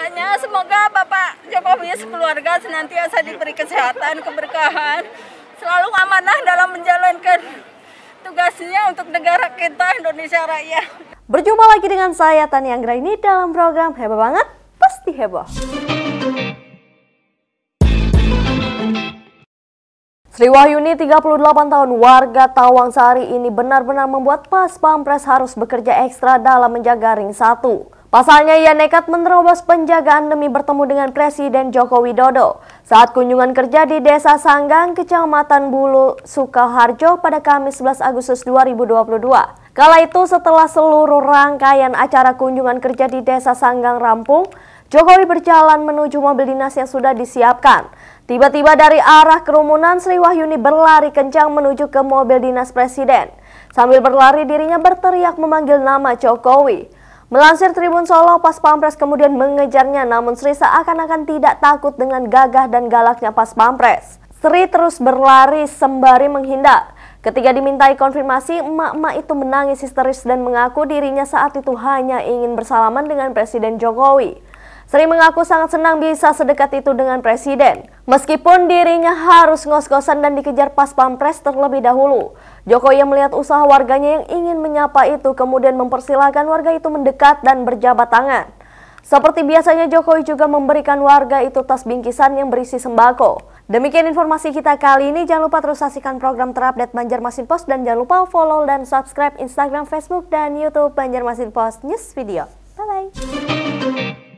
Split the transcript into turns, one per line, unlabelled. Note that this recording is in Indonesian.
adanya. Semoga Bapak Jokowi sekeluarga senantiasa diberi kesehatan, keberkahan, selalu amanah dalam menjalankan tugasnya untuk negara kita Indonesia Raya. Berjumpa lagi dengan saya Tani Anggra ini dalam program Heboh Banget, Pasti Heboh. Sri Wahyuni, 38 tahun warga Tawang Sari ini benar-benar membuat Pas Pampres harus bekerja ekstra dalam menjaga ring satu. Pasalnya ia nekat menerobos penjagaan demi bertemu dengan Presiden Joko Widodo saat kunjungan kerja di Desa Sanggang, Kecamatan Bulu, Sukoharjo pada Kamis 11 Agustus 2022. Kala itu setelah seluruh rangkaian acara kunjungan kerja di Desa Sanggang rampung, Jokowi berjalan menuju mobil dinas yang sudah disiapkan. Tiba-tiba dari arah kerumunan Sri Wahyuni berlari kencang menuju ke mobil dinas presiden. Sambil berlari dirinya berteriak memanggil nama Jokowi. Melansir Tribun Solo, Pas Pampres kemudian mengejarnya namun Sri seakan-akan tidak takut dengan gagah dan galaknya Pas Pampres. Sri terus berlari sembari menghindar. Ketika dimintai konfirmasi, emak-emak itu menangis histeris dan mengaku dirinya saat itu hanya ingin bersalaman dengan Presiden Jokowi. Sri mengaku sangat senang bisa sedekat itu dengan Presiden. Meskipun dirinya harus ngos-ngosan dan dikejar pas pampres terlebih dahulu. Jokowi yang melihat usaha warganya yang ingin menyapa itu kemudian mempersilahkan warga itu mendekat dan berjabat tangan. Seperti biasanya Jokowi juga memberikan warga itu tas bingkisan yang berisi sembako. Demikian informasi kita kali ini. Jangan lupa terus saksikan program terupdate Banjarmasin Post dan jangan lupa follow dan subscribe Instagram, Facebook, dan YouTube Banjarmasin Post News Video. Bye-bye.